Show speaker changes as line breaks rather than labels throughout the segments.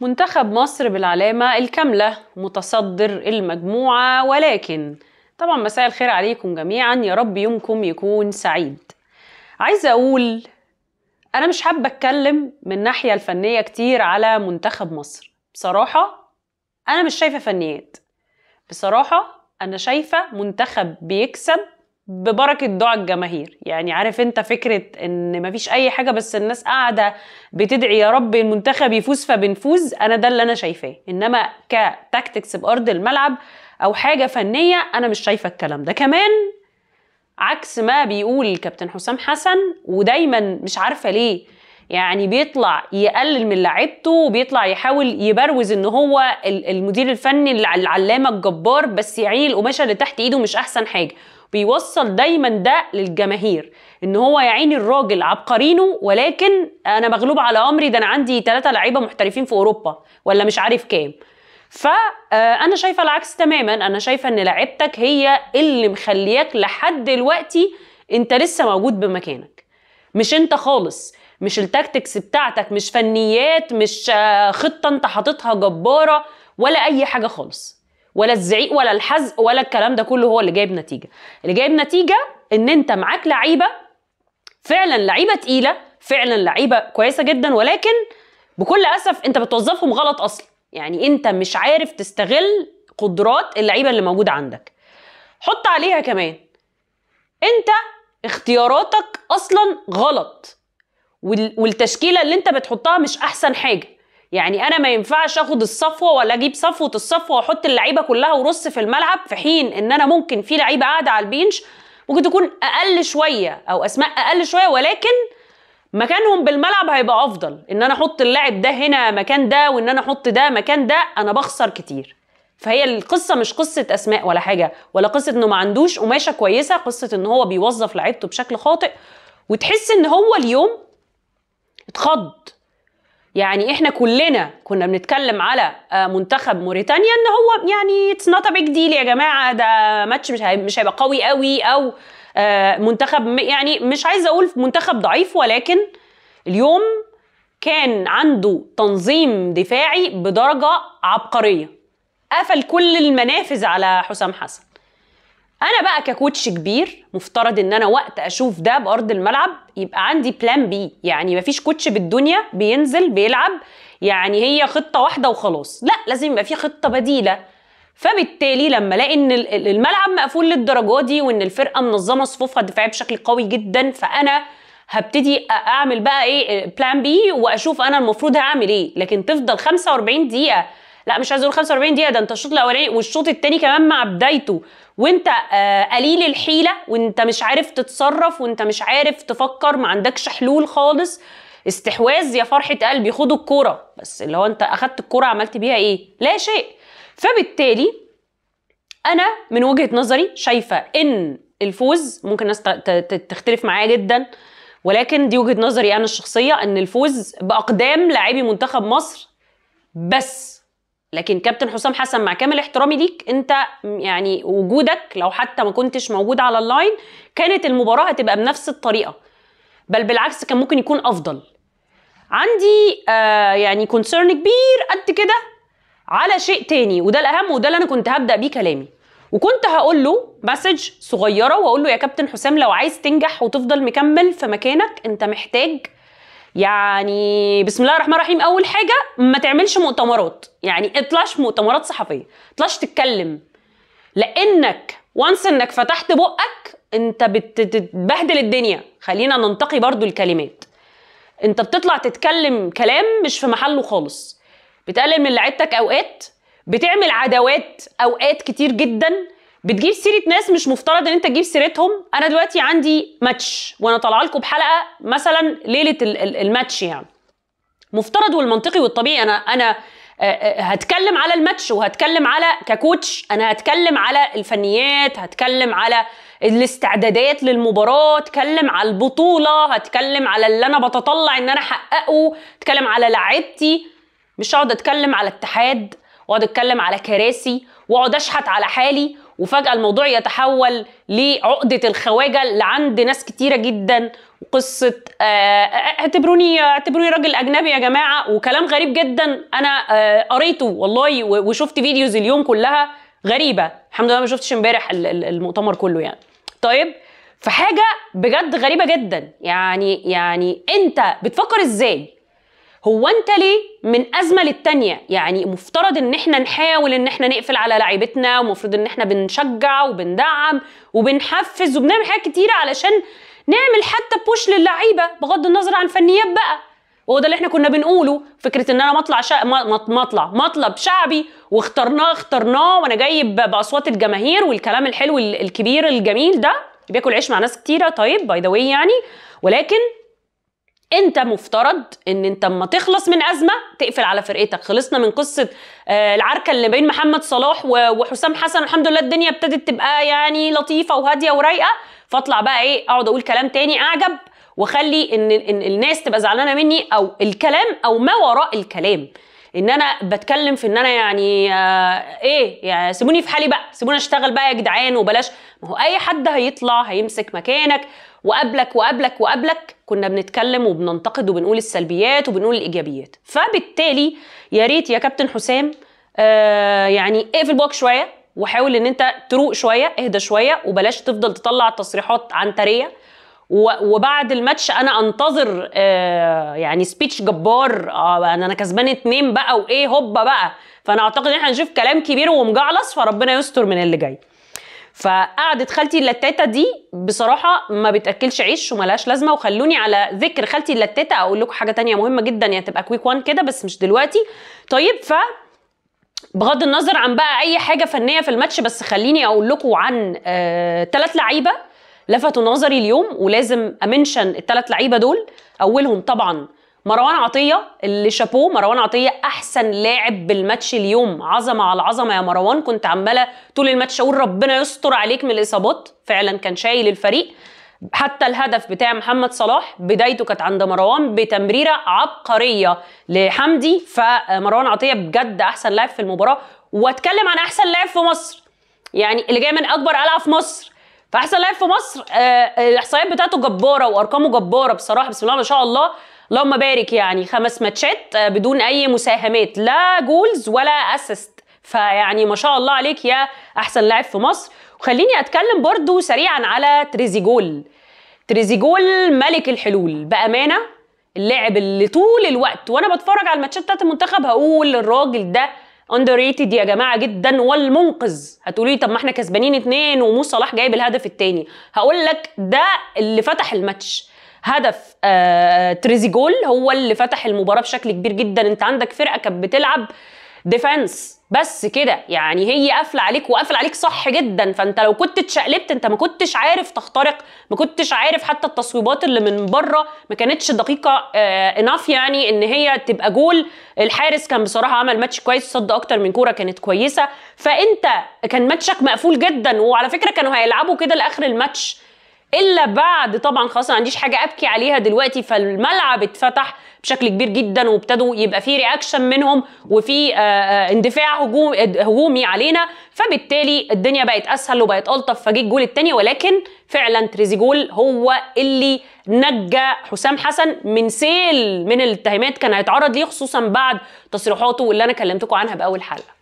منتخب مصر بالعلامة الكاملة متصدر المجموعة ولكن طبعا مساء الخير عليكم جميعا يا رب يومكم يكون سعيد عايزة أقول أنا مش حابة أتكلم من الناحية الفنية كتير على منتخب مصر بصراحة أنا مش شايفة فنيات بصراحة أنا شايفة منتخب بيكسب ببركه دعاء الجماهير يعني عارف انت فكره ان مفيش اي حاجه بس الناس قاعده بتدعي يا رب المنتخب يفوز فبنفوز انا ده اللي انا شايفاه انما كتاكتكس بارض الملعب او حاجه فنيه انا مش شايفه الكلام ده كمان عكس ما بيقول الكابتن حسام حسن ودايما مش عارفه ليه يعني بيطلع يقلل من لعبته وبيطلع يحاول يبروز ان هو المدير الفني العلامه الجبار بس يعيل القماشه اللي تحت ايده مش احسن حاجه بيوصل دايما ده للجماهير ان هو يا عيني الراجل عبقرينه ولكن انا مغلوب على امري ده انا عندي ثلاثه لعيبه محترفين في اوروبا ولا مش عارف كام فانا آه، شايفه العكس تماما انا شايفه ان لعيبتك هي اللي مخلياك لحد دلوقتي انت لسه موجود بمكانك مش انت خالص مش التاكتكس بتاعتك مش فنيات مش آه، خطه انت حاططها جباره ولا اي حاجه خالص ولا الزعيق ولا الحزق ولا الكلام ده كله هو اللي جايب نتيجه اللي جايب نتيجه ان انت معاك لعيبه فعلا لعيبه تقيله فعلا لعيبه كويسه جدا ولكن بكل اسف انت بتوظفهم غلط اصلا يعني انت مش عارف تستغل قدرات اللعيبه اللي موجوده عندك حط عليها كمان انت اختياراتك اصلا غلط والتشكيله اللي انت بتحطها مش احسن حاجه يعني انا ما ينفعش اخد الصفوه ولا اجيب صفوه الصفوه واحط اللعيبه كلها ورص في الملعب في حين ان انا ممكن في لعيبه قاعده على البينش ممكن تكون اقل شويه او اسماء اقل شويه ولكن مكانهم بالملعب هيبقى افضل ان انا احط اللاعب ده هنا مكان ده وان انا احط ده مكان ده انا بخسر كتير فهي القصه مش قصه اسماء ولا حاجه ولا قصه انه ما عندوش قماشه كويسه قصه ان هو بيوظف لعيبته بشكل خاطئ وتحس ان هو اليوم اتخض يعني احنا كلنا كنا بنتكلم على آه، منتخب موريتانيا ان هو يعني اتس نوت بيج ديل يا جماعه ده ماتش مش مش هيبقى قوي قوي او آه، منتخب يعني مش عايزه اقول منتخب ضعيف ولكن اليوم كان عنده تنظيم دفاعي بدرجه عبقريه قفل كل المنافذ على حسام حسن انا بقى ككوتش كبير مفترض ان انا وقت اشوف ده بارض الملعب يبقى عندي بلان بي يعني مفيش كوتش بالدنيا بينزل بيلعب يعني هي خطه واحده وخلاص لا لازم يبقى في خطه بديله فبالتالي لما الاقي ان الملعب مقفول للدرجه دي وان الفرقه منظمه صفوفها الدفاعيه بشكل قوي جدا فانا هبتدي اعمل بقى ايه بلان بي واشوف انا المفروض هعمل ايه لكن تفضل 45 دقيقه لا مش عايز اقول 45 دقيقه ده انت الشوط الاولاني والشوط الثاني كمان مع بدايته وانت آه، قليل الحيله وانت مش عارف تتصرف وانت مش عارف تفكر ما عندكش حلول خالص استحواذ يا فرحه قلبي خدوا الكوره بس اللي هو انت اخدت الكوره عملت بيها ايه لا شيء فبالتالي انا من وجهه نظري شايفه ان الفوز ممكن ناس تختلف معايا جدا ولكن دي وجهه نظري انا الشخصيه ان الفوز باقدام لاعبي منتخب مصر بس لكن كابتن حسام حسن مع كامل احترامي ليك انت يعني وجودك لو حتى ما كنتش موجود على اللاين كانت المباراه هتبقى بنفس الطريقه بل بالعكس كان ممكن يكون افضل عندي آه يعني كونسيرن كبير قد كده على شيء تاني وده الاهم وده اللي انا كنت هبدا بيه كلامي وكنت هقول له مسج صغيره واقول له يا كابتن حسام لو عايز تنجح وتفضل مكمل في مكانك انت محتاج يعني بسم الله الرحمن الرحيم اول حاجه ما تعملش مؤتمرات يعني اطلعش مؤتمرات صحفيه اطلعش تتكلم لانك وانس انك فتحت بقك انت بتبهدل الدنيا خلينا ننتقي برضو الكلمات انت بتطلع تتكلم كلام مش في محله خالص بتقلل من لعيبتك اوقات بتعمل عداوات اوقات كتير جدا بتجيب سيره ناس مش مفترض ان انت تجيب سيرتهم انا دلوقتي عندي ماتش وانا طالعه لكم بحلقه مثلا ليله الماتش يعني مفترض والمنطقي والطبيعي انا انا آه، آه، هتكلم على الماتش وهتكلم على ككوتش انا هتكلم على الفنيات هتكلم على الاستعدادات للمباراه هتكلم على البطوله هتكلم على اللي انا بتطلع ان انا احققه هتكلم على لعبتي مش هقعد اتكلم على اتحاد واقعد اتكلم على كراسي واقعد اشحت على حالي وفجأة الموضوع يتحول لعقدة الخواجة اللي عند ناس كتيرة جدا وقصة آه، آه، اعتبروني اعتبروني راجل أجنبي يا جماعة وكلام غريب جدا أنا آه، قريته والله وشفت فيديوز اليوم كلها غريبة الحمد لله ما شفتش امبارح المؤتمر كله يعني طيب فحاجة بجد غريبة جدا يعني يعني أنت بتفكر إزاي هو انت ليه من ازمه للتانيه يعني مفترض ان احنا نحاول ان احنا نقفل على لعيبتنا ومفروض ان احنا بنشجع وبندعم وبنحفز وبنعمل حاجات كتيره علشان نعمل حتى بوش للعيبه بغض النظر عن فنيات بقى وهو ده اللي احنا كنا بنقوله فكره ان انا مطلع شا... مطلع مطلب شعبي واخترناه اخترناه وانا جايب باصوات الجماهير والكلام الحلو الكبير الجميل ده بياكل عيش مع ناس كتيره طيب باي ذا يعني ولكن انت مفترض ان انت اما تخلص من ازمه تقفل على فرقتك خلصنا من قصه آه، العركه اللي بين محمد صلاح وحسام حسن الحمد لله الدنيا ابتدت تبقى يعني لطيفه وهاديه ورايقه فاطلع بقى ايه اقعد اقول كلام تاني اعجب واخلي ان الناس تبقى زعلانه مني او الكلام او ما وراء الكلام ان انا بتكلم في ان انا يعني آه ايه يعني سيبوني في حالي بقى سيبوني اشتغل بقى يا جدعان وبلاش ما هو اي حد هيطلع هيمسك مكانك وقبلك وقبلك وقبلك كنا بنتكلم وبننتقد وبنقول السلبيات وبنقول الايجابيات فبالتالي يا ريت يا كابتن حسام آه يعني اقفل بوك شويه وحاول ان انت تروق شويه اهدى شويه وبلاش تفضل تطلع تصريحات عنتريه وبعد الماتش انا انتظر آه يعني سبيتش جبار آه انا كسبان اتنين بقى وايه هوبا بقى فانا اعتقد ان احنا هنشوف كلام كبير ومجعلص فربنا يستر من اللي جاي فقعدة خالتي اللتاتة دي بصراحة ما بتأكلش عيش وملهاش لازمة وخلوني على ذكر خالتي اللتاتة أقول لكم حاجة تانية مهمة جدا يعني تبقى كويك وان كده بس مش دلوقتي طيب ف بغض النظر عن بقى أي حاجة فنية في الماتش بس خليني أقول لكم عن ثلاث آه تلات لعيبة لفتوا نظري اليوم ولازم امنشن الثلاث لعيبه دول اولهم طبعا مروان عطيه اللي شابوه مروان عطيه احسن لاعب بالماتش اليوم عظمه على عظمه يا مروان كنت عماله طول الماتش اقول ربنا يستر عليك من الاصابات فعلا كان شايل الفريق حتى الهدف بتاع محمد صلاح بدايته كانت عند مروان بتمريره عبقريه لحمدي فمروان عطيه بجد احسن لاعب في المباراه واتكلم عن احسن لاعب في مصر يعني اللي جاي من اكبر قلعه في مصر فاحسن لاعب في مصر آه، الاحصائيات بتاعته جباره وارقامه جباره بصراحه بسم الله ما شاء الله اللهم بارك يعني خمس ماتشات آه، بدون اي مساهمات لا جولز ولا اسيست فيعني ما شاء الله عليك يا احسن لاعب في مصر وخليني اتكلم برضو سريعا على تريزيجول تريزيجول ملك الحلول بامانه اللاعب اللي طول الوقت وانا بتفرج على الماتشات بتاعت المنتخب هقول الراجل ده اندر ريتد يا جماعه جدا والمنقذ هتقولي طب ما احنا كسبانين اتنين ومو صلاح جايب الهدف التاني هقول لك ده اللي فتح الماتش هدف آه تريزيجول هو اللي فتح المباراه بشكل كبير جدا انت عندك فرقه كانت بتلعب ديفنس بس كده يعني هي قافله عليك وقافله عليك صح جدا فانت لو كنت اتشقلبت انت ما كنتش عارف تخترق ما كنتش عارف حتى التصويبات اللي من بره ما كانتش دقيقه آه اناف يعني ان هي تبقى جول الحارس كان بصراحه عمل ماتش كويس صد اكتر من كوره كانت كويسه فانت كان ماتشك مقفول جدا وعلى فكره كانوا هيلعبوا كده لاخر الماتش الا بعد طبعا خلاص ما عنديش حاجه ابكي عليها دلوقتي فالملعب اتفتح بشكل كبير جدا وابتدوا يبقى في رياكشن منهم وفي آه، آه، اندفاع هجوم هجومي علينا فبالتالي الدنيا بقت اسهل وبقت الطف فجه الجول الثاني ولكن فعلا تريزيجول هو اللي نجى حسام حسن من سيل من الاتهامات كان هيتعرض ليه خصوصا بعد تصريحاته اللي انا كلمتكم عنها باول حلقه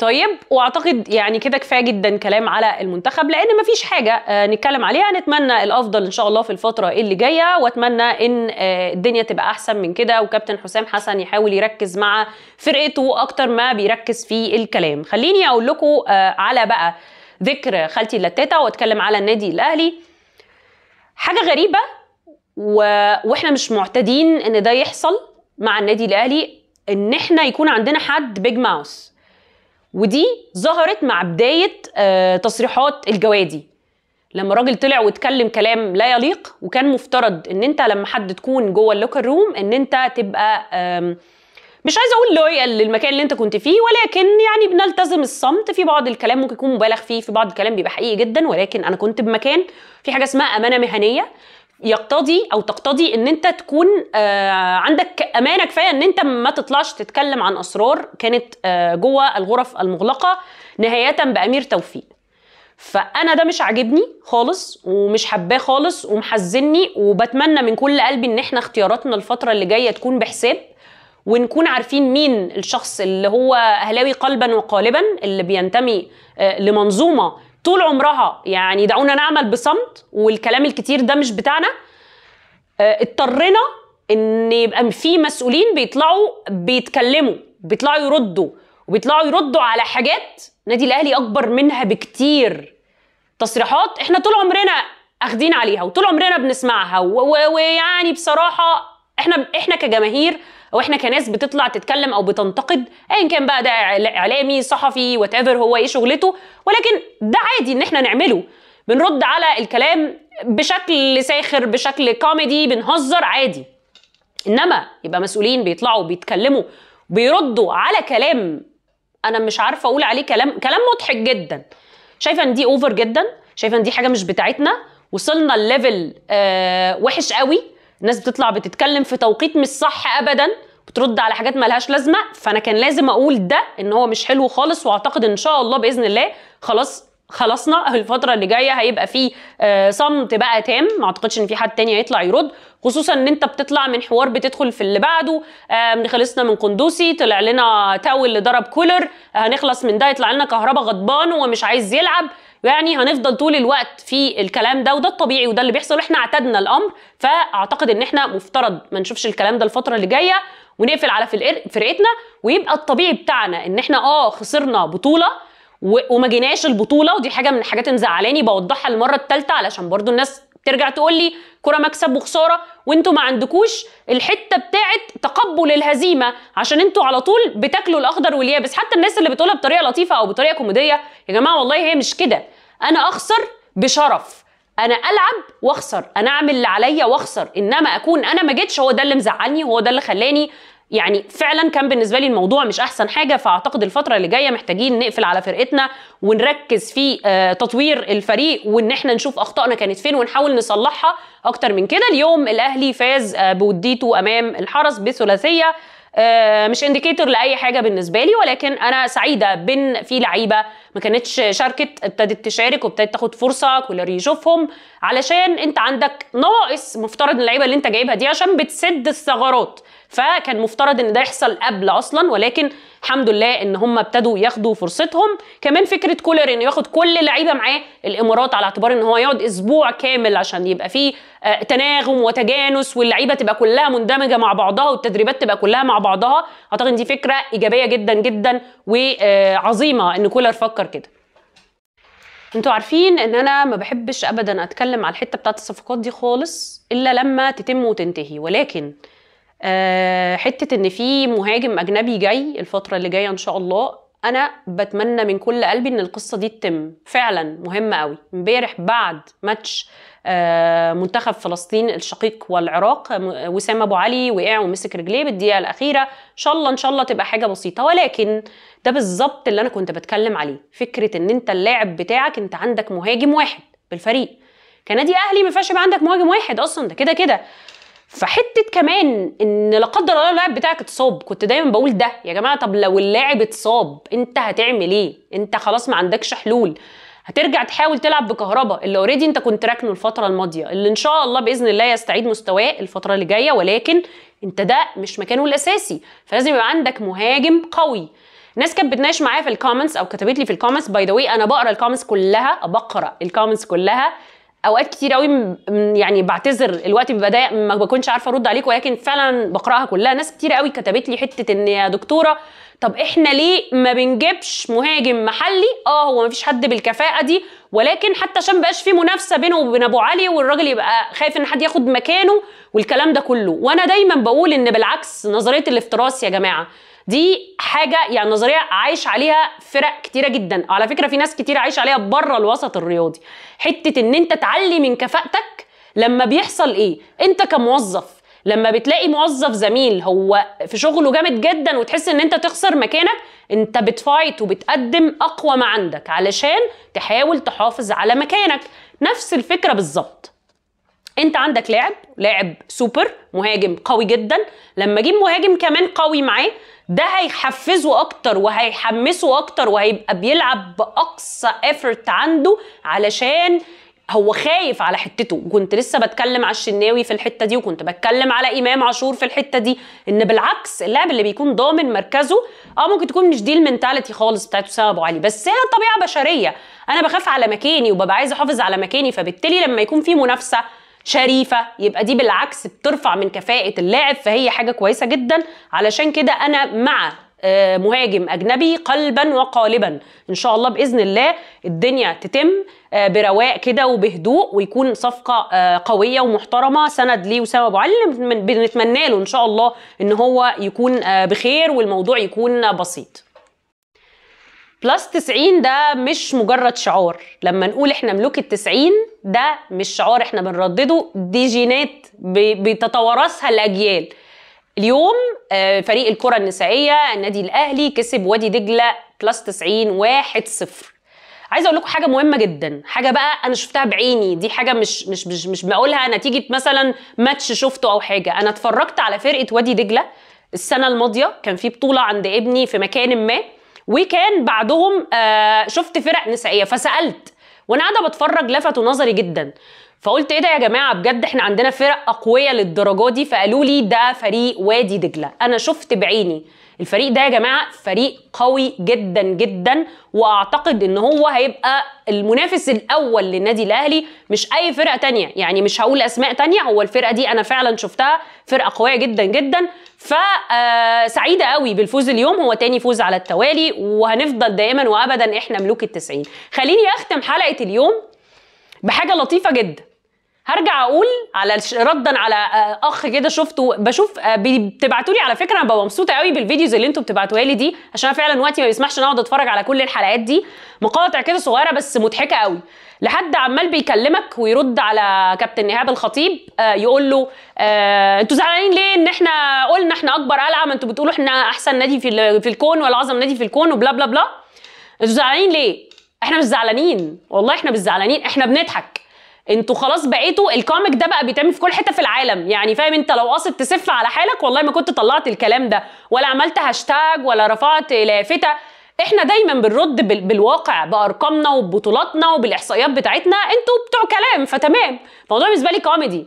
طيب واعتقد يعني كده كفايه جدا كلام على المنتخب لان مفيش حاجه آه، نتكلم عليها نتمنى الافضل ان شاء الله في الفتره اللي جايه واتمنى ان آه، الدنيا تبقى احسن من كده وكابتن حسام حسن يحاول يركز مع فرقته اكتر ما بيركز في الكلام خليني اقول لكم آه، على بقى ذكر خالتي اللتاتة واتكلم على النادي الاهلي حاجه غريبه و... واحنا مش معتادين ان ده يحصل مع النادي الاهلي ان احنا يكون عندنا حد بيج ماوس ودي ظهرت مع بدايه آه، تصريحات الجوادي لما راجل طلع واتكلم كلام لا يليق وكان مفترض ان انت لما حد تكون جوه اللوكر روم ان انت تبقى مش عايزه اقول لويال للمكان اللي انت كنت فيه ولكن يعني بنلتزم الصمت في بعض الكلام ممكن يكون مبالغ فيه في بعض الكلام بيبقى حقيقي جدا ولكن انا كنت بمكان في حاجه اسمها امانه مهنيه يقتضي او تقتضي ان انت تكون آه، عندك امانه كفايه ان انت ما تطلعش تتكلم عن اسرار كانت آه، جوه الغرف المغلقه نهايه بامير توفيق فانا ده مش عاجبني خالص ومش حباه خالص ومحزني وبتمنى من كل قلبي ان احنا اختياراتنا الفتره اللي جايه تكون بحساب ونكون عارفين مين الشخص اللي هو اهلاوي قلبا وقالبا اللي بينتمي آه، لمنظومه طول عمرها يعني دعونا نعمل بصمت والكلام الكتير ده مش بتاعنا آه، اضطرنا ان يبقى في مسؤولين بيطلعوا بيتكلموا بيطلعوا يردوا وبيطلعوا يردوا على حاجات نادي الاهلي اكبر منها بكتير تصريحات احنا طول عمرنا اخدين عليها وطول عمرنا بنسمعها ويعني بصراحه احنا احنا كجماهير او احنا كناس بتطلع تتكلم او بتنتقد ايا كان بقى ده اعلامي صحفي وات هو ايه شغلته ولكن ده عادي ان احنا نعمله بنرد على الكلام بشكل ساخر بشكل كوميدي بنهزر عادي انما يبقى مسؤولين بيطلعوا بيتكلموا بيردوا على كلام انا مش عارفه اقول عليه كلام كلام مضحك جدا شايفه ان دي اوفر جدا شايفه ان دي حاجه مش بتاعتنا وصلنا لليفل آه وحش قوي الناس بتطلع بتتكلم في توقيت مش صح ابدا بترد على حاجات مالهاش لازمه فانا كان لازم اقول ده ان هو مش حلو خالص واعتقد ان شاء الله باذن الله خلاص خلصنا الفتره اللي جايه هيبقى في آه، صمت بقى تام ما اعتقدش ان في حد تاني هيطلع يرد خصوصا ان انت بتطلع من حوار بتدخل في اللي بعده من خلصنا من قندوسي طلع لنا تاول اللي ضرب كولر هنخلص من ده يطلع لنا كهربا غضبان ومش عايز يلعب يعني هنفضل طول الوقت في الكلام ده وده الطبيعي وده اللي بيحصل واحنا اعتدنا الامر فاعتقد ان احنا مفترض ما نشوفش الكلام ده الفتره اللي جايه ونقفل على فرقتنا ويبقى الطبيعي بتاعنا ان احنا اه خسرنا بطوله وما جيناش البطوله ودي حاجه من الحاجات اللي مزعلاني بوضحها المره الثالثه علشان برضو الناس ترجع تقول لي كره مكسب وخساره وانتوا ما عندكوش الحته بتاعه تقبل الهزيمه عشان انتوا على طول بتاكلوا الاخضر واليابس حتى الناس اللي بتقولها بطريقه لطيفه او بطريقه كوميديه يا جماعه والله هي مش كده انا اخسر بشرف انا العب واخسر انا اعمل اللي عليا واخسر انما اكون انا ما جيتش هو ده اللي مزعلني هو ده اللي خلاني يعني فعلا كان بالنسبه لي الموضوع مش احسن حاجه فاعتقد الفتره اللي جايه محتاجين نقفل على فرقتنا ونركز في آه، تطوير الفريق وان احنا نشوف اخطائنا كانت فين ونحاول نصلحها اكتر من كده اليوم الاهلي فاز آه، بوديته امام الحرس بثلاثيه آه، مش انديكيتور لاي حاجه بالنسبه لي ولكن انا سعيده بان في لعيبه ما كانتش شاركت ابتدت تشارك وابتدت تاخد فرصه كولاري يشوفهم علشان انت عندك نواقص مفترض اللعيبه اللي انت جايبها دي عشان بتسد الثغرات فكان مفترض ان ده يحصل قبل اصلا ولكن الحمد لله ان هم ابتدوا ياخدوا فرصتهم كمان فكره كولر انه ياخد كل لعيبه معاه الامارات على اعتبار ان هو يقعد اسبوع كامل عشان يبقى فيه آه، تناغم وتجانس واللعيبه تبقى كلها مندمجه مع بعضها والتدريبات تبقى كلها مع بعضها اعتقد دي فكره ايجابيه جدا جدا وعظيمه ان كولر فكر كده انتوا عارفين ان انا ما بحبش ابدا اتكلم على الحته بتاعت الصفقات دي خالص الا لما تتم وتنتهي ولكن آه، حته ان في مهاجم اجنبي جاي الفتره اللي جايه ان شاء الله انا بتمنى من كل قلبي ان القصه دي تتم فعلا مهمه قوي امبارح بعد ماتش آه، منتخب فلسطين الشقيق والعراق وسام ابو علي وقع ومسك رجليه بالدقيقه الاخيره ان شاء الله ان شاء الله تبقى حاجه بسيطه ولكن ده بالظبط اللي انا كنت بتكلم عليه فكره ان انت اللاعب بتاعك انت عندك مهاجم واحد بالفريق كنادي اهلي ما ينفعش يبقى عندك مهاجم واحد اصلا ده كده كده فحته كمان ان لا قدر الله اللاعب بتاعك اتصاب كنت دايما بقول ده يا جماعه طب لو اللاعب اتصاب انت هتعمل ايه انت خلاص ما عندكش حلول هترجع تحاول تلعب بكهرباء اللي اوريدي انت كنت راكنه الفتره الماضيه اللي ان شاء الله باذن الله يستعيد مستواه الفتره اللي جايه ولكن انت ده مش مكانه الاساسي فلازم يبقى عندك مهاجم قوي ناس كانت بتناقش معايا في الكومنتس او كتبت لي في الكومنتس باي ذا انا بقرا الكومنتس كلها بقرا الكومنتس كلها اوقات كتير قوي يعني بعتذر الوقت بيبقى ضايق ما بكونش عارفه ارد عليك ولكن فعلا بقراها كلها ناس كتير قوي كتبت لي حته ان يا دكتوره طب احنا ليه ما بنجيبش مهاجم محلي اه هو ما فيش حد بالكفاءه دي ولكن حتى عشان بقاش في منافسه بينه وبين ابو علي والراجل يبقى خايف ان حد ياخد مكانه والكلام ده كله وانا دايما بقول ان بالعكس نظريه الافتراس يا جماعه دي حاجه يعني نظريه عايش عليها فرق كتيره جدا على فكره في ناس كتير عايش عليها بره الوسط الرياضي حته ان انت تعلي من كفاءتك لما بيحصل ايه انت كموظف لما بتلاقي موظف زميل هو في شغله جامد جدا وتحس ان انت تخسر مكانك انت بتفايت وبتقدم اقوى ما عندك علشان تحاول تحافظ على مكانك نفس الفكره بالظبط انت عندك لاعب لاعب سوبر مهاجم قوي جدا لما اجيب مهاجم كمان قوي معاه ده هيحفزه اكتر وهيحمسه اكتر وهيبقى بيلعب باقصى افورت عنده علشان هو خايف على حتته كنت لسه بتكلم على الشناوي في الحته دي وكنت بتكلم على امام عاشور في الحته دي ان بالعكس اللاعب اللي بيكون ضامن مركزه اه ممكن تكون مش دي المنتاليتي خالص بتاعت اسامه ابو علي بس هي طبيعه بشريه انا بخاف على مكاني وببقى عايز احافظ على مكاني فبالتالي لما يكون في منافسه شريفه يبقى دي بالعكس بترفع من كفاءه اللاعب فهي حاجه كويسه جدا علشان كده انا مع آه، مهاجم اجنبي قلبا وقالبا ان شاء الله باذن الله الدنيا تتم آه، برواق كده وبهدوء ويكون صفقه آه، قويه ومحترمه سند ليه وسام ابو علي بنتمنى له ان شاء الله ان هو يكون بخير والموضوع يكون بسيط بلس 90 ده مش مجرد شعار لما نقول احنا ملوك ال 90 ده مش شعار احنا بنردده دي جينات بتتوارثها الاجيال اليوم آه، فريق الكره النسائيه النادي الاهلي كسب وادي دجله بلس 90 1-0 عايزه اقول لكم حاجه مهمه جدا حاجه بقى انا شفتها بعيني دي حاجه مش مش مش, مش بقولها نتيجه مثلا ماتش شفته او حاجه انا اتفرجت على فرقه وادي دجله السنه الماضيه كان في بطوله عند ابني في مكان ما وكان بعدهم آه، شفت فرق نسائيه فسالت وانا قاعده بتفرج لفتوا نظري جدا فقلت ايه ده يا جماعه بجد احنا عندنا فرق اقويه للدرجه دي فقالوا لي ده فريق وادي دجله انا شفت بعيني الفريق ده يا جماعه فريق قوي جدا جدا واعتقد ان هو هيبقى المنافس الاول للنادي الاهلي مش اي فرقه تانية يعني مش هقول اسماء تانية هو الفرقه دي انا فعلا شفتها فرقه قويه جدا جدا فسعيده آه، قوي بالفوز اليوم هو تاني فوز على التوالي وهنفضل دائما وابدا احنا ملوك التسعين خليني اختم حلقه اليوم بحاجه لطيفه جدا هرجع اقول على ردا على آه، اخ كده شفته بشوف آه، بتبعتوا لي على فكره انا ببقى مبسوطه قوي بالفيديوز اللي انتم بتبعتوها لي دي عشان انا فعلا وقتي ما بيسمحش اني اقعد اتفرج على كل الحلقات دي مقاطع كده صغيره بس مضحكه قوي لحد عمال بيكلمك ويرد على كابتن ايهاب الخطيب آه، يقول له انتوا زعلانين ليه ان احنا قلنا احنا اكبر قلعه ما انتوا بتقولوا احنا احسن نادي في في الكون ولا اعظم نادي في الكون وبلا بلا بلا انتوا زعلانين ليه احنا مش زعلانين والله احنا مش زعلانين احنا بنضحك انتوا خلاص بقيتوا الكوميك ده بقى بيتعمل في كل حته في العالم يعني فاهم انت لو قاصد تسف على حالك والله ما كنت طلعت الكلام ده ولا عملت هاشتاج ولا رفعت لافته احنا دايما بنرد بالواقع بارقامنا وببطولاتنا وبالاحصائيات بتاعتنا انتوا بتوع كلام فتمام الموضوع بالنسبه لي كوميدي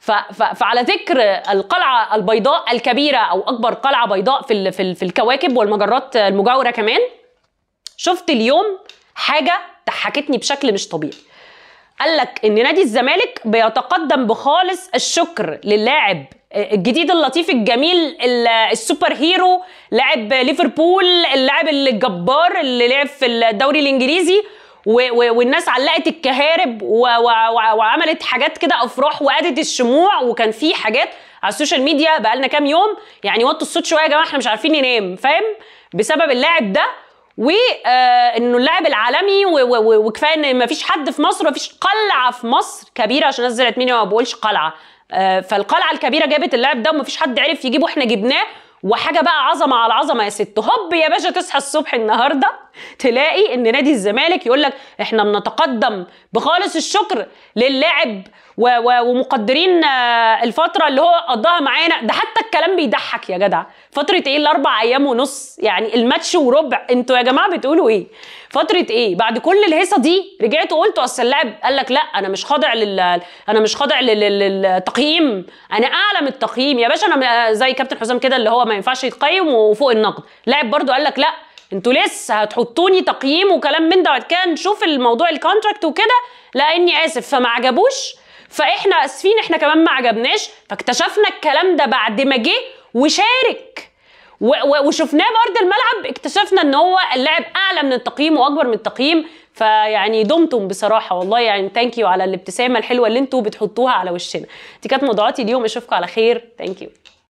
ف... ف... فعلى ذكر القلعه البيضاء الكبيره او اكبر قلعه بيضاء في ال... في, ال... في الكواكب والمجرات المجاوره كمان شفت اليوم حاجه ضحكتني بشكل مش طبيعي قال لك ان نادي الزمالك بيتقدم بخالص الشكر للاعب الجديد اللطيف الجميل السوبر هيرو لاعب ليفربول اللاعب الجبار اللي لعب في الدوري الانجليزي والناس علقت الكهارب وعملت حاجات كده افراح وقادت الشموع وكان في حاجات على السوشيال ميديا بقالنا كام يوم يعني وطوا الصوت شويه يا جماعه احنا مش عارفين ننام فاهم بسبب اللاعب ده وانه آه، اللاعب العالمي وكفايه ان ما فيش حد في مصر فيش قلعه في مصر كبيره عشان الناس زعلت مني ما بقولش قلعه آه، فالقلعه الكبيره جابت اللاعب ده وما فيش حد عرف يجيبه احنا جبناه وحاجه بقى عظمه على عظمه يا ست هوب يا باشا تصحى الصبح النهارده تلاقي ان نادي الزمالك يقول لك احنا بنتقدم بخالص الشكر للاعب ومقدرين آه، الفتره اللي هو قضاها معانا ده حتى الكلام بيضحك يا جدع فتره ايه الاربع ايام ونص يعني الماتش وربع انتوا يا جماعه بتقولوا ايه فتره ايه بعد كل الهيصه دي رجعت وقلت اصل اللاعب قال لك لا انا مش خاضع لل انا مش خاضع للتقييم انا اعلى من التقييم يا باشا انا آه، زي كابتن حسام كده اللي هو ما ينفعش يتقيم وفوق النقد لاعب برده قال لك لا انتوا لسه هتحطوني تقييم وكلام من ده وبعد كده نشوف الموضوع الكونتراكت وكده لاني اسف فما عجبوش فاحنا اسفين احنا كمان ما عجبناش فاكتشفنا الكلام ده بعد ما جه وشارك وشفناه بارض الملعب اكتشفنا ان هو اللاعب اعلى من التقييم واكبر من التقييم فيعني دمتم بصراحه والله يعني ثانك يو على الابتسامه الحلوه اللي انتوا بتحطوها على وشنا دي كانت موضوعاتي اليوم اشوفكم على خير ثانك يو